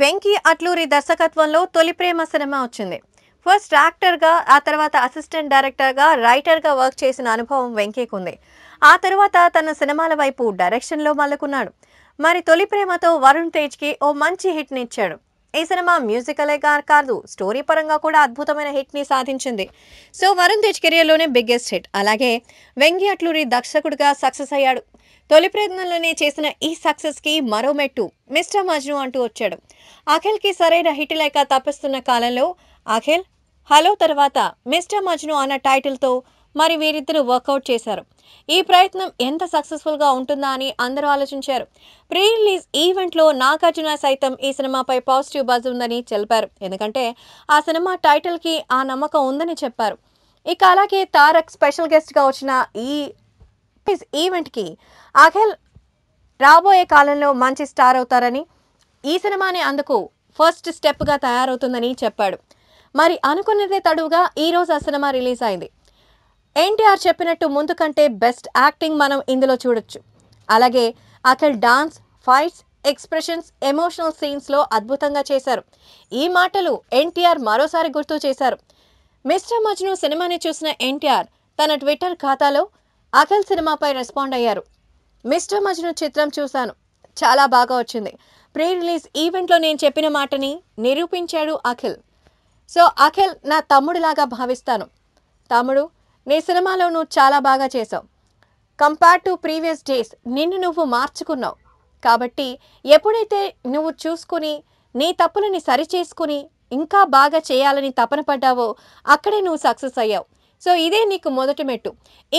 వెంకీ అట్లూరి దర్శకత్వంలో తొలి ప్రేమ సినిమా వచ్చింది ఫస్ట్ యాక్టర్గా ఆ తర్వాత అసిస్టెంట్ డైరెక్టర్గా రైటర్గా వర్క్ చేసిన అనుభవం ఉంది ఆ తర్వాత తన సినిమాల వైపు డైరెక్షన్లో మల్లుకున్నాడు మరి తొలి ప్రేమతో వరుణ్ తేజ్కి ఓ మంచి హిట్నిచ్చాడు ఈ సినిమా మ్యూజికలే కాదు స్టోరీ పరంగా కూడా అద్భుతమైన హిట్ని సాధించింది సో వరుణ్ తేజ్ కెరియర్లోనే బిగ్గెస్ట్ హిట్ అలాగే వెంగి అట్లూరి దర్శకుడిగా సక్సెస్ అయ్యాడు తొలి ప్రయత్నంలోనే చేసిన ఈ సక్సెస్కి మరో మెట్టు మిస్టర్ మజ్ను అంటూ వచ్చాడు అఖిల్కి సరైన హిట్ లేక తప్పిస్తున్న కాలంలో అఖిల్ హలో తర్వాత మిస్టర్ మజ్ను అన్న టైటిల్తో మరి వీరిద్దరూ వర్కౌట్ చేశారు ఈ ప్రయత్నం ఎంత సక్సెస్ఫుల్గా ఉంటుందా అని అందరూ ఆలోచించారు ప్రీ రిలీజ్ ఈవెంట్లో నాగార్జున సైతం ఈ సినిమాపై పాజిటివ్ బజ్ ఉందని తెలిపారు ఎందుకంటే ఆ సినిమా టైటిల్కి ఆ నమ్మకం ఉందని చెప్పారు ఇక అలాగే తారక్ స్పెషల్ గెస్ట్గా వచ్చిన ఈ ఈవెంట్కి అఖిల్ రాబోయే కాలంలో మంచి స్టార్ అవుతారని ఈ సినిమాని అందుకు ఫస్ట్ స్టెప్గా తయారవుతుందని చెప్పాడు మరి అనుకున్నదే తడువుగా ఈరోజు ఆ సినిమా రిలీజ్ అయింది ఎన్టీఆర్ చెప్పినట్టు ముందు కంటే బెస్ట్ యాక్టింగ్ మనం ఇందులో చూడొచ్చు అలాగే Akhil dance fights expressions emotional సీన్స్లో అద్భుతంగా చేశారు ఈ మాటలు ఎన్టీఆర్ మరోసారి గుర్తు చేశారు మిస్టర్ మజ్ను సినిమాని చూసిన ఎన్టీఆర్ తన ట్విట్టర్ ఖాతాలో అఖిల్ సినిమాపై రెస్పాండ్ అయ్యారు మిస్టర్ మజ్ను చిత్రం చూశాను చాలా బాగా వచ్చింది ప్రీ రిలీజ్ ఈవెంట్లో నేను చెప్పిన మాటని నిరూపించాడు అఖిల్ సో అఖిల్ నా తమ్ముడిలాగా భావిస్తాను తమ్ముడు నీ సినిమాలో నువ్వు చాలా బాగా చేసావు కంపేర్ టు ప్రీవియస్ డేస్ నిన్ను నువ్వు మార్చుకున్నావు కాబట్టి ఎప్పుడైతే నువ్వు చూసుకుని నీ తప్పులని సరిచేసుకుని ఇంకా బాగా చేయాలని తపన పడ్డావో అక్కడే నువ్వు సక్సెస్ అయ్యావు సో ఇదే నీకు మొదటి మెట్టు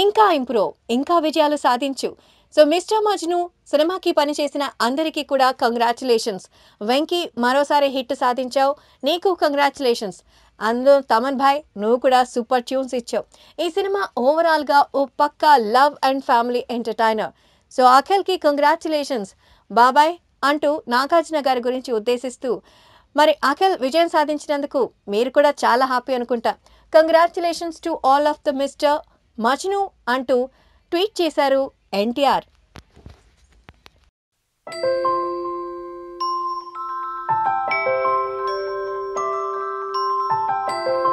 ఇంకా ఇంప్రూవ్ ఇంకా విజయాలు సాధించు సో మిస్టర్ మజ్ను సినిమాకి పనిచేసిన అందరికీ కూడా కంగ్రాచులేషన్స్ వెంకీ మరోసారి హిట్ సాధించావు నీకు కంగ్రాచులేషన్స్ అందులో తమన్ భాయ్ నువ్వు కూడా సూపర్ ట్యూన్స్ ఇచ్చావు ఈ సినిమా ఓవరాల్గా ఓ పక్కా love and family entertainer so అఖిల్కి కంగ్రాచులేషన్స్ బాబాయ్ అంటూ నాగార్జున గారి గురించి ఉద్దేశిస్తూ మరి అఖిల్ విజయం సాధించినందుకు మీరు కూడా చాలా హ్యాపీ అనుకుంటా congratulations to all of the Mr Majnu అంటూ ట్వీట్ చేశారు ఎన్టీఆర్ Bye.